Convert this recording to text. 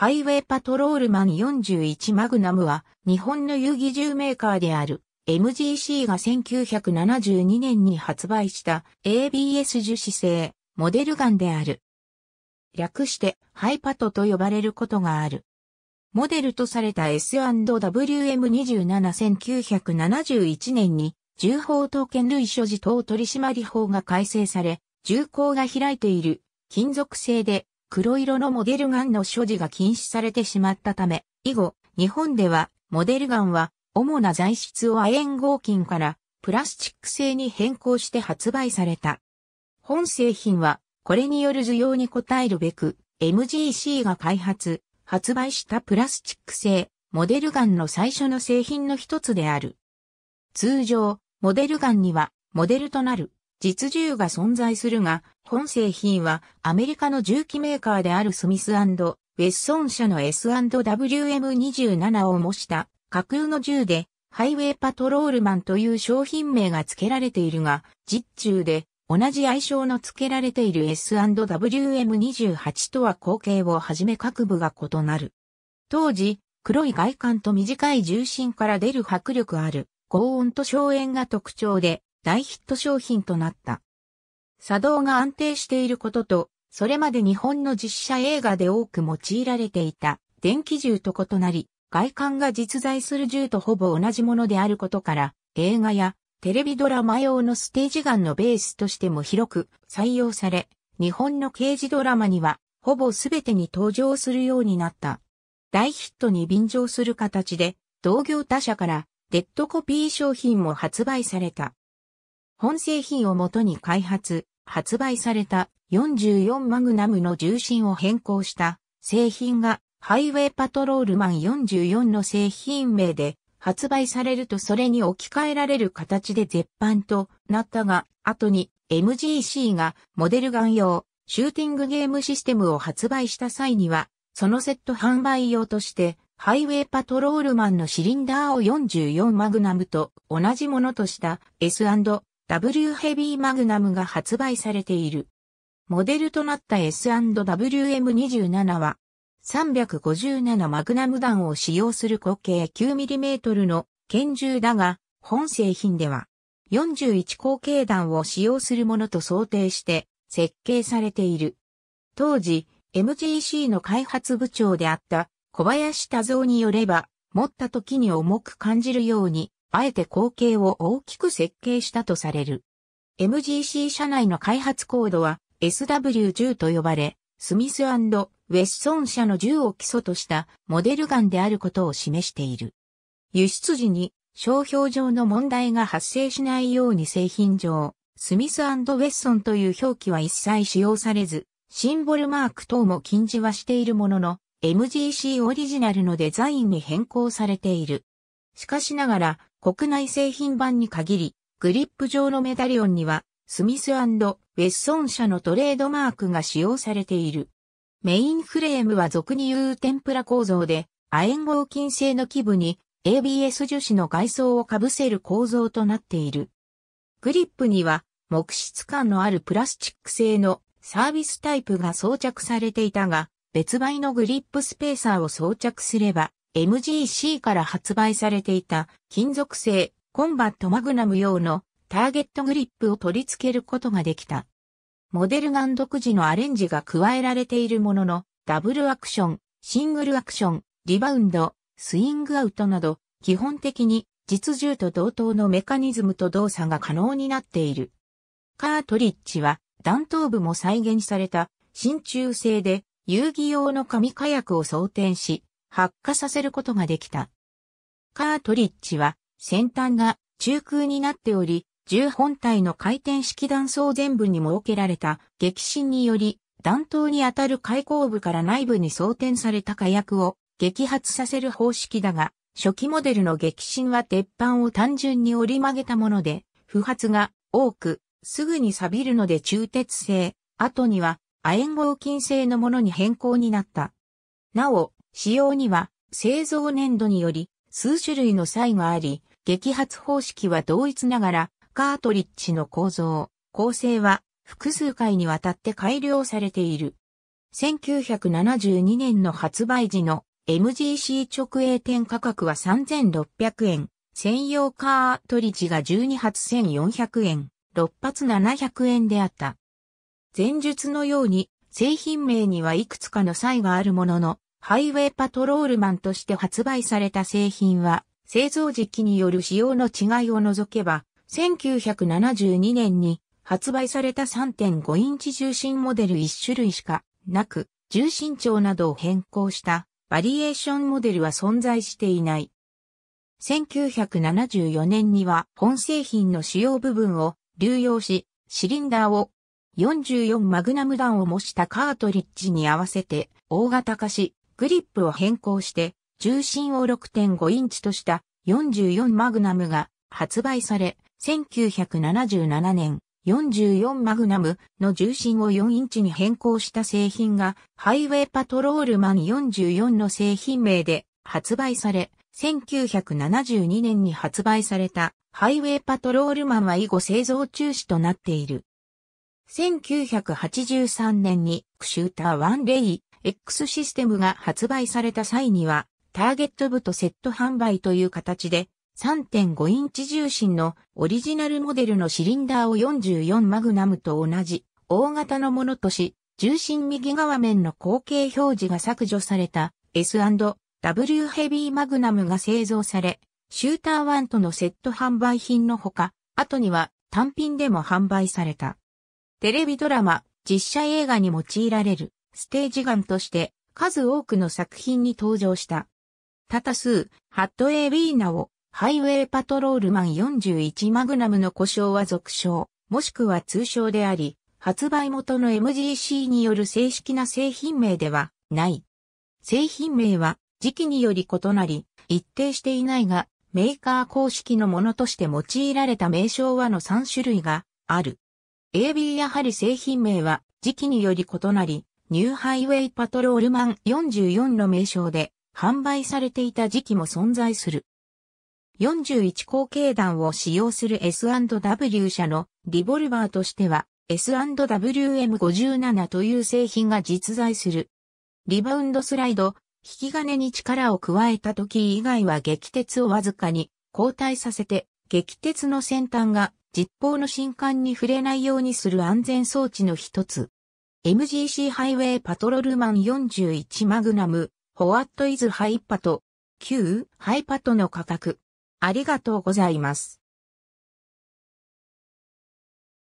ハイウェイパトロールマン41マグナムは日本の遊戯銃メーカーである MGC が1972年に発売した ABS 樹脂製モデルガンである。略してハイパトと呼ばれることがある。モデルとされた S&WM27-1971 年に銃砲刀剣類所持等取締法が改正され、銃口が開いている金属製で黒色のモデルガンの所持が禁止されてしまったため、以後、日本では、モデルガンは、主な材質を亜鉛合金からプラスチック製に変更して発売された。本製品は、これによる需要に応えるべく、MGC が開発、発売したプラスチック製、モデルガンの最初の製品の一つである。通常、モデルガンには、モデルとなる実銃が存在するが、本製品はアメリカの銃器メーカーであるスミスウェッソン社の S&WM27 を模した架空の銃で、ハイウェイパトロールマンという商品名が付けられているが、実銃で同じ愛称の付けられている S&WM28 とは後継をはじめ各部が異なる。当時、黒い外観と短い重心から出る迫力ある、高音と荘炎が特徴で、大ヒット商品となった。作動が安定していることと、それまで日本の実写映画で多く用いられていた電気銃と異なり、外観が実在する銃とほぼ同じものであることから、映画やテレビドラマ用のステージガンのベースとしても広く採用され、日本の刑事ドラマにはほぼ全てに登場するようになった。大ヒットに便乗する形で、同業他社からデッドコピー商品も発売された。本製品をもとに開発、発売された44マグナムの重心を変更した製品がハイウェイパトロールマン44の製品名で発売されるとそれに置き換えられる形で絶版となったが、後に MGC がモデルガン用シューティングゲームシステムを発売した際には、そのセット販売用としてハイウェイパトロールマンのシリンダーを44マグナムと同じものとした S&P W ヘビーマグナムが発売されている。モデルとなった S&WM27 は、357マグナム弾を使用する口径 9mm の拳銃だが、本製品では、41口径弾を使用するものと想定して設計されている。当時、MGC の開発部長であった小林多蔵によれば、持った時に重く感じるように、あえて光景を大きく設計したとされる。MGC 社内の開発コードは SW10 と呼ばれ、スミスウェッソン社の銃を基礎としたモデルガンであることを示している。輸出時に商標上の問題が発生しないように製品上、スミスウェッソンという表記は一切使用されず、シンボルマーク等も禁じはしているものの、MGC オリジナルのデザインに変更されている。しかしながら、国内製品版に限り、グリップ上のメダリオンには、スミスウェッソン社のトレードマークが使用されている。メインフレームは俗に言う天ぷら構造で、亜鉛合金製の基部に ABS 樹脂の外装をかぶせる構造となっている。グリップには木質感のあるプラスチック製のサービスタイプが装着されていたが、別売のグリップスペーサーを装着すれば、MGC から発売されていた金属製コンバットマグナム用のターゲットグリップを取り付けることができた。モデルガン独自のアレンジが加えられているものの、ダブルアクション、シングルアクション、リバウンド、スイングアウトなど、基本的に実銃と同等のメカニズムと動作が可能になっている。カートリッジは弾頭部も再現された真鍮製で遊戯用の紙火薬を装填し、発火させることができた。カートリッジは先端が中空になっており、銃本体の回転式弾倉全部に設けられた激震により、弾頭に当たる開口部から内部に装填された火薬を激発させる方式だが、初期モデルの激震は鉄板を単純に折り曲げたもので、不発が多く、すぐに錆びるので中鉄製、後には亜鉛合金製のものに変更になった。なお、使用には製造年度により数種類の差異があり、激発方式は同一ながら、カートリッジの構造、構成は複数回にわたって改良されている。1972年の発売時の MGC 直営店価格は3600円。専用カートリッジが12発1400円、6発700円であった。前述のように、製品名にはいくつかの差異があるものの、ハイウェイパトロールマンとして発売された製品は、製造時期による仕様の違いを除けば、1972年に発売された3.5インチ重心モデル1種類しかなく、重心長などを変更したバリエーションモデルは存在していない。1974年には本製品の主要部分を流用し、シリンダーを44マグナム弾を模したカートリッジに合わせて大型化し、グリップを変更して、重心を6.5インチとした44マグナムが発売され、1977年44マグナムの重心を4インチに変更した製品がハイウェイパトロールマン44の製品名で発売され、1972年に発売されたハイウェイパトロールマンは以後製造中止となっている。1983年にクシューターワンレイ X システムが発売された際には、ターゲット部とセット販売という形で、3.5インチ重心のオリジナルモデルのシリンダーを44マグナムと同じ大型のものとし、重心右側面の後継表示が削除された S&W ヘビーマグナムが製造され、シューター1とのセット販売品のほか、後には単品でも販売された。テレビドラマ、実写映画に用いられるステージガンとして数多くの作品に登場した。多多数、ハットエビーナを、ハイウェイパトロールマン41マグナムの故障は俗称、もしくは通称であり、発売元の MGC による正式な製品名ではない。製品名は時期により異なり、一定していないが、メーカー公式のものとして用いられた名称はの3種類がある。AB やはり製品名は時期により異なり、ニューハイウェイパトロールマン44の名称で販売されていた時期も存在する。41後継弾を使用する S&W 社のリボルバーとしては S&WM57 という製品が実在する。リバウンドスライド、引き金に力を加えた時以外は撃鉄をわずかに後退させて、撃鉄の先端が実砲の新管に触れないようにする安全装置の一つ。MGC ハイウェイパトロルマン41マグナム、ホワットイズハイパト、旧ハイパトの価格。ありがとうございます。